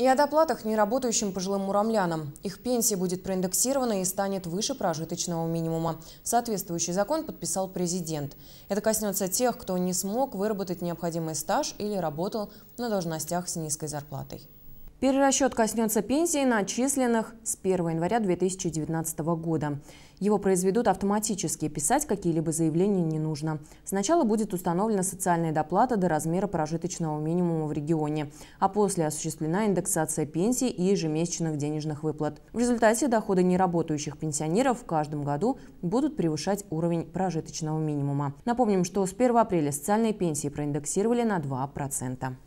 И о доплатах неработающим пожилым муромлянам. Их пенсия будет проиндексирована и станет выше прожиточного минимума. Соответствующий закон подписал президент. Это коснется тех, кто не смог выработать необходимый стаж или работал на должностях с низкой зарплатой. Перерасчет коснется пенсий, начисленных с 1 января 2019 года. Его произведут автоматически, писать какие-либо заявления не нужно. Сначала будет установлена социальная доплата до размера прожиточного минимума в регионе, а после осуществлена индексация пенсий и ежемесячных денежных выплат. В результате доходы неработающих пенсионеров в каждом году будут превышать уровень прожиточного минимума. Напомним, что с 1 апреля социальные пенсии проиндексировали на 2%.